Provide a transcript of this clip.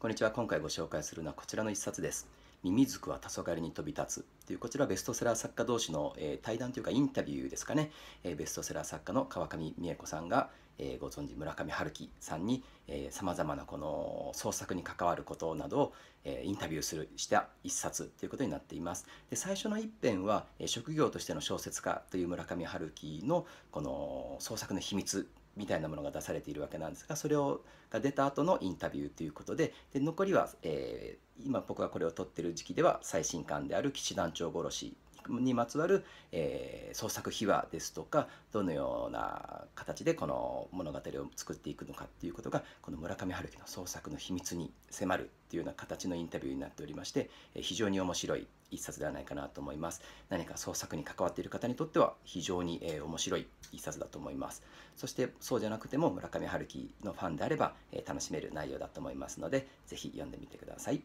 こんにちは。今回ご紹介するのはこちらの一冊です。ミミズクは黄昏に飛び立つというこちらベストセラー作家同士の、え対談というかインタビューですかね、えベストセラー作家の川上美恵子さんが、えご存知村上春樹さんにさまざまなこの創作に関わることなどを、えインタビューするした一冊ということになっています。で最初の一編は、え職業としての小説家という村上春樹のこの創作の秘密みたいなものが出されているわけなんですがそれをが出た後のインタビューということでで残りは、えー、今僕がこれを撮ってる時期では最新刊である「騎士団長殺し」にまつわる、えー、創作秘話ですとかどのような形でこの物語を作っていくのかっていうことがこの村上春樹の創作の秘密に迫るっていうような形のインタビューになっておりまして、え非常に面白い一冊ではないかなと思います何か創作に関わっている方にとっては非常に、えー、面白い一冊だと思いますそしてそうじゃなくても村上春樹のファンであれば、えー、楽しめる内容だと思いますので是非読んでみてください。